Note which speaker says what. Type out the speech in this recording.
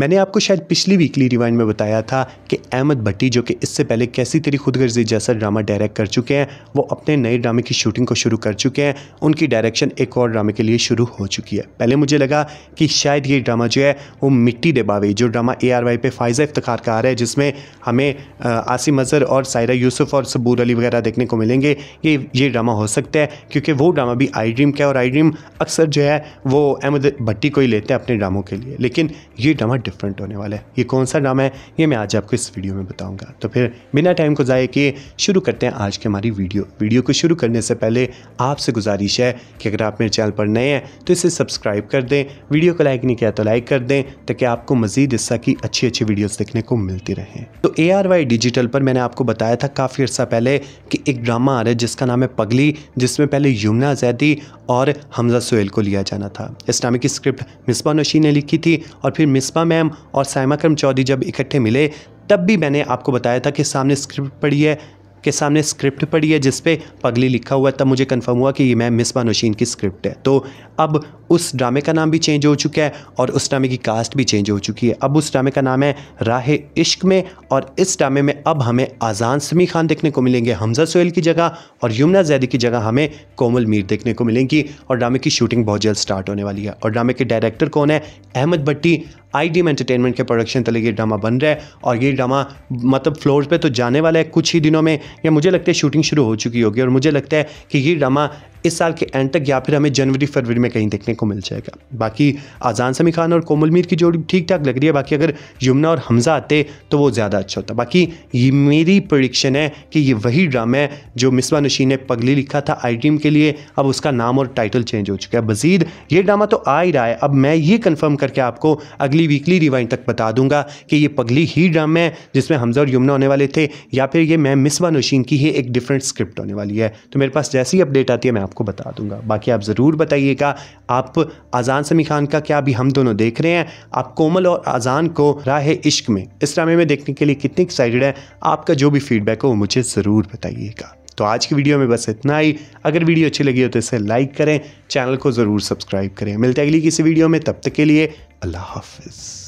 Speaker 1: मैंने आपको शायद पिछली वीकली रिवाइंड में बताया था कि अहमद भट्टी जो कि इससे पहले कैसी तेरी खुदगर्जी जैसा ड्रामा डायरेक्ट कर चुके हैं वो अपने नए ड्रामे की शूटिंग को शुरू कर चुके हैं उनकी डायरेक्शन एक और ड्रामे के लिए शुरू हो चुकी है पहले मुझे लगा कि शायद ये ड्रामा जो है वो मिट्टी डेबावी जो ड्रामा ए आर वाई पे फायजा इफ्तार का आ रहा है जिसमें हमें आसिम अजहर और सायरा यूसुफ और सबूर अली वगैरह देखने को मिलेंगे ये ये ड्रामा हो सकता है क्योंकि वो ड्रामा भी आई ड्रीम का और आई ड्रीम अक्सर जो है वो अहमद भट्टी को ही लेते हैं अपने ड्रामों के लिए लेकिन ये ड्रामा डिफरेंट होने वाला है ये कौन सा ड्रामा है ये मैं आज आपको इस वीडियो में बताऊंगा तो फिर बिना टाइम को ज़ाय किए शुरू करते हैं आज की हमारी वीडियो वीडियो को शुरू करने से पहले आपसे गुजारिश है कि अगर आप मेरे चैनल पर नए हैं तो इसे सब्सक्राइब कर दें वीडियो को लाइक नहीं किया तो लाइक कर दें ताकि आपको मजीद हिस्सा की अच्छी अच्छी वीडियोज़ देखने को मिलती रहें तो ए आर वाई डिजिटल पर मैंने आपको बताया था काफ़ी अर्सा पहले कि एक ड्रामा आ रहा है जिसका नाम है पगली जिसमें पहले यमुना जैदी और हमजा सुहेल को लिया जाना था इस ड्रामे की स्क्रिप्ट मिसबा नौशी ने लिखी थी और फिर मिसबा में मैम और साइमा करम चौधरी जब इकट्ठे मिले तब भी मैंने आपको बताया था कि सामने स्क्रिप्ट पड़ी है के सामने स्क्रिप्ट पड़ी है जिसपे पगली लिखा हुआ है तब मुझे कंफर्म हुआ कि ये मैम मिस बानोशीन की स्क्रिप्ट है तो अब उस ड्रामे का नाम भी चेंज हो चुका है और उस ड्रामे की कास्ट भी चेंज हो चुकी है अब उस ड्रामे का नाम है राह इश्क में और इस ड्रामे में अब हमें आज़ान समी खान देखने को मिलेंगे हमजा सोहेल की जगह और यमुना जैदी की जगह हमें कोमल मीर देखने को मिलेंगी और ड्रामे की शूटिंग बहुत जल्द स्टार्ट होने वाली है और ड्रामे के डायरेक्टर कौन है Ahmad Bhatti I D entertainment के प्रोडक्शन तले ये ड्रामा बन रहा है और ये ड्रामा मतलब फ्लोर पे तो जाने वाला है कुछ ही दिनों में या मुझे लगता है शूटिंग शुरू हो चुकी होगी और मुझे लगता है कि ये ड्रामा इस साल के एंड तक या फिर हमें जनवरी फरवरी में कहीं देखने को मिल जाएगा बाकी आजान समी खान और कोमल मीर की जोड़ी ठीक ठाक लग रही है बाकी अगर यमुना और हमजा आते तो वो ज़्यादा अच्छा होता बाकी ये मेरी प्रडिक्शन है कि ये वही ड्रामा है जो मिसवा नशी ने पगली लिखा था आई टीम के लिए अब उसका नाम और टाइटल चेंज हो चुका है मजीद ये ड्रामा तो आ ही रहा है अब मैं ये कन्फर्म करके आपको अगली वीकली रिवाइंड तक बता दूंगा कि ये पगली ही ड्रामा है जिसमें हमजा और यमुना होने वाले थे या फिर ये मैं मिसवा नशीन की ही एक डिफरेंट स्क्रिप्ट होने वाली है तो मेरे पास जैसी अपडेट आती है मैं आपको बता दूंगा बाकी आप ज़रूर बताइएगा आप अजान समी खान का क्या अभी हम दोनों देख रहे हैं आप कोमल और अजान को राह इश्क में इस ड्रामे में देखने के लिए कितने एक्साइटेड हैं आपका जो भी फीडबैक हो वो मुझे ज़रूर बताइएगा तो आज की वीडियो में बस इतना ही अगर वीडियो अच्छी लगी हो तो इसे लाइक करें चैनल को ज़रूर सब्सक्राइब करें मिलते अगली किसी वीडियो में तब तक के लिए अल्लाह हाफिज़